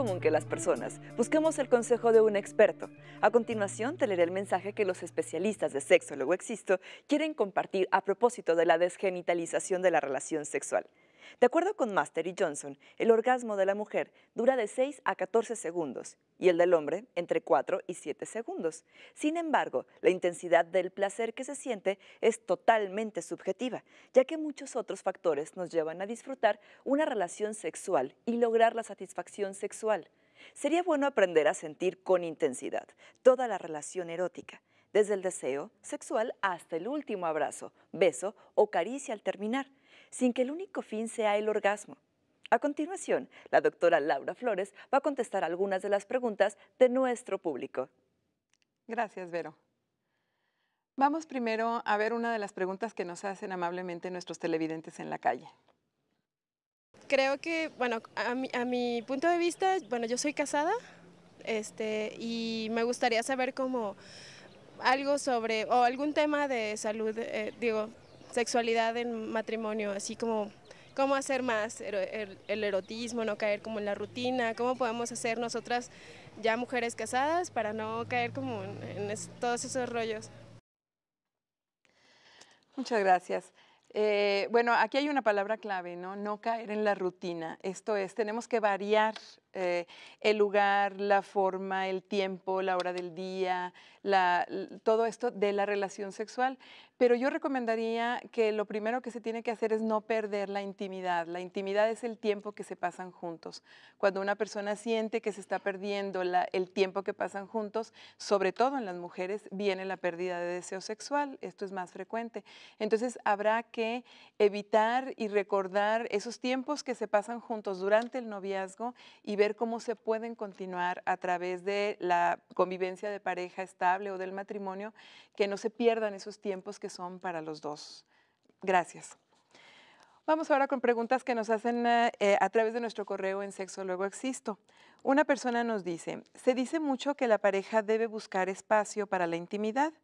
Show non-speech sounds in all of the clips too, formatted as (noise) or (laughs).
común que las personas. Busquemos el consejo de un experto. A continuación, te leeré el mensaje que los especialistas de Sexo Luego Existo quieren compartir a propósito de la desgenitalización de la relación sexual. De acuerdo con Master y Johnson, el orgasmo de la mujer dura de 6 a 14 segundos y el del hombre entre 4 y 7 segundos. Sin embargo, la intensidad del placer que se siente es totalmente subjetiva, ya que muchos otros factores nos llevan a disfrutar una relación sexual y lograr la satisfacción sexual. Sería bueno aprender a sentir con intensidad toda la relación erótica, desde el deseo sexual hasta el último abrazo, beso o caricia al terminar sin que el único fin sea el orgasmo. A continuación, la doctora Laura Flores va a contestar algunas de las preguntas de nuestro público. Gracias, Vero. Vamos primero a ver una de las preguntas que nos hacen amablemente nuestros televidentes en la calle. Creo que, bueno, a mi, punto de vista, bueno, yo soy casada este, y me gustaría saber cómo algo sobre, o algún tema de salud, eh, digo, sexualidad en matrimonio, así como cómo hacer más el, erotismo, no caer como en la rutina, cómo podemos hacer nosotras ya mujeres casadas para no caer como en, todos esos rollos. Muchas gracias. Eh, bueno, aquí hay una palabra clave, ¿no? No caer en la rutina. Esto es, tenemos que variar eh, el lugar, la forma, el tiempo, la hora del día, la, todo esto de la relación sexual. Pero yo recomendaría que lo primero que se tiene que hacer es no perder la intimidad. La intimidad es el tiempo que se pasan juntos. Cuando una persona siente que se está perdiendo la, el tiempo que pasan juntos, sobre todo en las mujeres, viene la pérdida de deseo sexual. Esto es más frecuente. Entonces habrá que evitar y recordar esos tiempos que se pasan juntos durante el noviazgo y ver cómo se pueden continuar a través de la convivencia de pareja estable o del matrimonio, que no se pierdan esos tiempos que son para los dos. Gracias. Vamos ahora con preguntas que nos hacen eh, eh, a través de nuestro correo en Sexo Luego Existo. Una persona nos dice, se dice mucho que la pareja debe buscar espacio para la intimidad.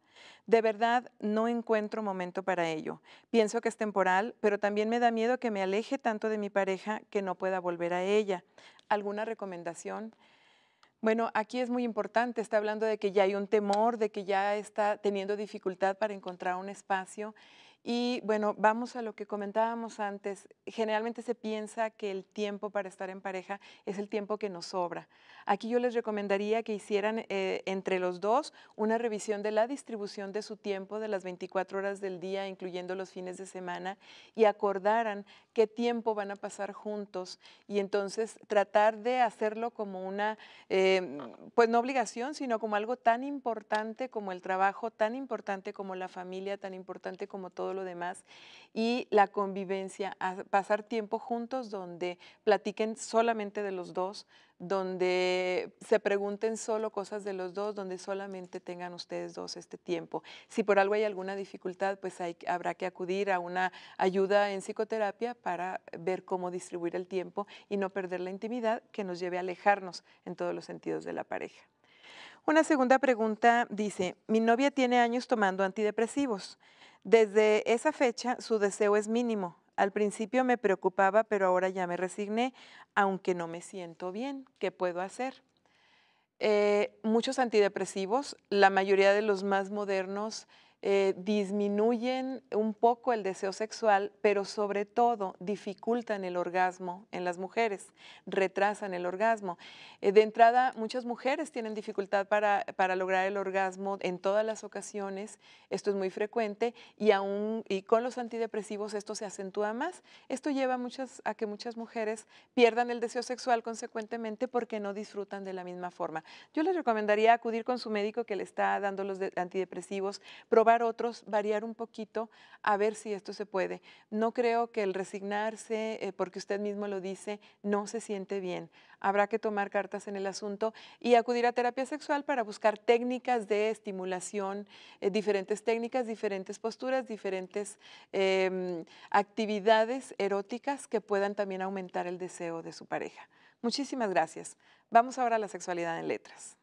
De verdad, no encuentro momento para ello. Pienso que es temporal, pero también me da miedo que me aleje tanto de mi pareja que no pueda volver a ella alguna recomendación? Bueno, aquí es muy importante, está hablando de que ya hay un temor, de que ya está teniendo dificultad para encontrar un espacio. Y bueno, vamos a lo que comentábamos antes. Generalmente se piensa que el tiempo para estar en pareja es el tiempo que nos sobra. Aquí yo les recomendaría que hicieran eh, entre los dos una revisión de la distribución de su tiempo de las 24 horas del día, incluyendo los fines de semana, y acordaran qué tiempo van a pasar juntos. Y entonces tratar de hacerlo como una, em, pues no obligación, sino como algo tan importante como el trabajo, tan importante como la familia, tan importante como todo lo demás, y la convivencia, pasar tiempo juntos donde platiquen solamente de los dos, donde se pregunten solo cosas de los dos, donde solamente tengan ustedes dos este tiempo. Si por algo hay alguna dificultad, pues habrá que acudir a una ayuda en psicoterapia para ver cómo distribuir el tiempo y no perder la intimidad que nos lleve a alejarnos en todos los sentidos de la pareja. Una segunda pregunta dice, mi novia tiene años tomando antidepresivos. Desde esa fecha su deseo es mínimo. Al principio me preocupaba, pero ahora ya me resigné, aunque no me siento bien. ¿Qué puedo hacer? Eh, muchos antidepresivos, la mayoría de los más modernos eh, disminuyen un poco el deseo sexual, pero sobre todo dificultan el orgasmo en las mujeres, retrasan el orgasmo. Eh, de entrada, muchas mujeres tienen dificultad para, lograr el orgasmo en todas las ocasiones, esto es muy frecuente, y, aún, y con los antidepresivos esto se acentúa más. Esto lleva muchas, a que muchas mujeres pierdan el deseo sexual consecuentemente porque no disfrutan de la misma forma. Yo les recomendaría acudir con su médico que le está dando los antidepresivos, antidepresivos, otros, variar un poquito, a ver si esto se puede. No creo que el resignarse, eh, porque usted mismo lo dice, no se siente bien. Habrá que tomar cartas en el asunto y acudir a terapia sexual para buscar técnicas de estimulación, eh, diferentes técnicas, diferentes posturas, diferentes em, actividades eróticas que puedan también aumentar el deseo de su pareja. Muchísimas gracias. Vamos ahora a la sexualidad en letras.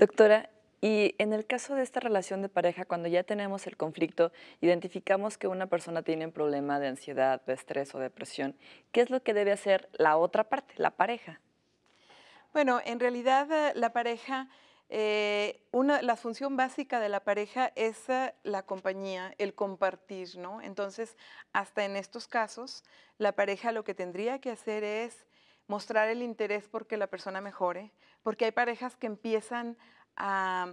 Doctora, y en el caso de esta relación de pareja, cuando ya tenemos el conflicto, identificamos que una persona tiene un problema de ansiedad, de estrés o depresión, ¿qué es lo que debe hacer la otra parte, la pareja? Bueno, en realidad eh, la pareja, eh, la función básica de la pareja es eh, la compañía, el compartir, ¿no? Entonces, hasta en estos casos, la pareja lo que tendría que hacer es mostrar el interés porque la persona mejore, porque hay parejas que empiezan a...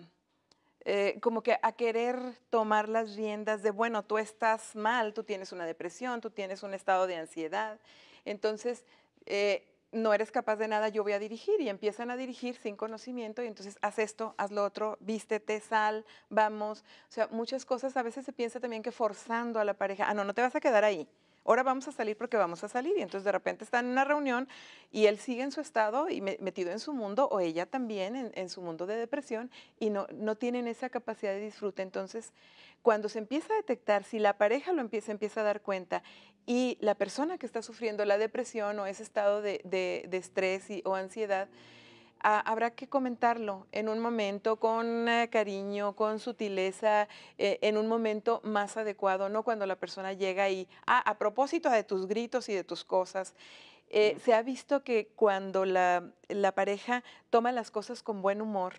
Eh, como que a querer tomar las riendas de, bueno, tú estás mal, tú tienes una depresión, tú tienes un estado de ansiedad, entonces eh, no eres capaz de nada, yo voy a dirigir y empiezan a dirigir sin conocimiento y entonces haz esto, haz lo otro, vístete, sal, vamos, o sea, muchas cosas, a veces se piensa también que forzando a la pareja, ah, no, no te vas a quedar ahí, ahora vamos a salir porque vamos a salir. Y entonces de repente están en una reunión y él sigue en su estado y metido en su mundo, o ella también en, su mundo de depresión, y no, no tienen esa capacidad de disfrute. Entonces, cuando se empieza a detectar, si la pareja lo empieza, empieza a dar cuenta y la persona que está sufriendo la depresión o ese estado de, estrés o ansiedad, habrá que comentarlo en un momento con eh, cariño, con sutileza, eh, en un momento más adecuado, no cuando la persona llega y, ah, a propósito de tus gritos y de tus cosas. Eh, se ha visto que cuando la, pareja toma las cosas con buen humor,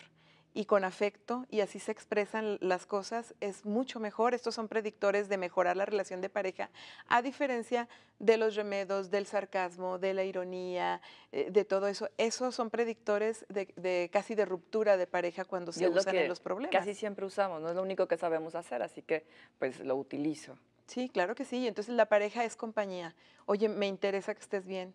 y con afecto y así se expresan las cosas, es mucho mejor. Estos son predictores de mejorar la relación de pareja, a diferencia de los remedos, del sarcasmo, de la ironía, eh, de todo eso. Esos son predictores de, casi de ruptura de pareja cuando se usan en los problemas. Casi siempre usamos, no es lo único que sabemos hacer, así que pues lo utilizo. Sí, claro que sí. Entonces la pareja es compañía. Oye, me interesa que estés bien.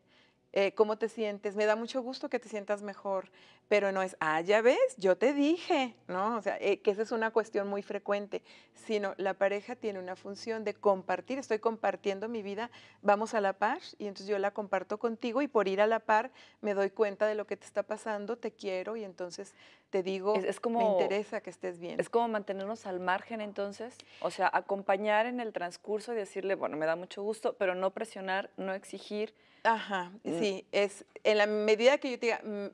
Eh, cómo te sientes, me da mucho gusto que te sientas mejor, pero no es, ah, ya ves, yo te dije, ¿no? O sea, eh, que esa es una cuestión muy frecuente, sino la pareja tiene una función de compartir, estoy compartiendo mi vida, vamos a la par y entonces yo la comparto contigo y por ir a la par me doy cuenta de lo que te está pasando, te quiero y entonces te digo, es, como, me interesa que estés bien. Es como mantenernos al margen entonces, o sea, acompañar en el transcurso y decirle, bueno, me da mucho gusto, pero no presionar, no exigir. Ajá, mm. sí, es en la medida que yo te diga, me,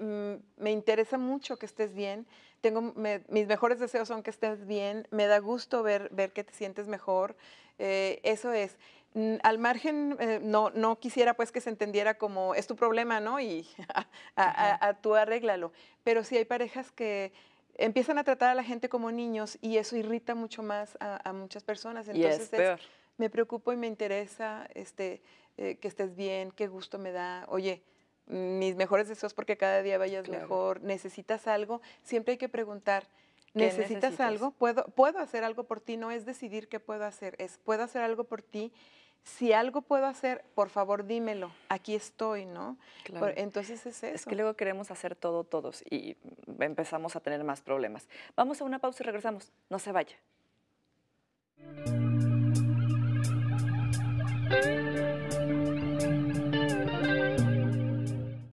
me Mm, me interesa mucho que estés bien. Tengo, mis mejores deseos son que estés bien. Me da gusto ver, que te sientes mejor. Eh, eso es. Mm, al margen, eh, no, no quisiera pues que se entendiera como es tu problema, ¿no? Y (laughs) a, tú arréglalo. Pero si hay parejas que empiezan a tratar a la gente como niños y eso irrita mucho más a, muchas personas. Entonces, me preocupo y me interesa este, eh, que estés bien, qué gusto me da. Oye, mis mejores deseos porque cada día vayas mejor, necesitas algo, siempre hay que preguntar, ¿necesitas, algo? ¿Puedo, ¿Puedo, hacer algo por ti? No es decidir qué puedo hacer, es puedo hacer algo por ti. Si algo puedo hacer, por favor dímelo, aquí estoy, ¿no? entonces es eso. Es que luego queremos hacer todo todos y empezamos a tener más problemas. Vamos a una pausa y regresamos, no se vaya.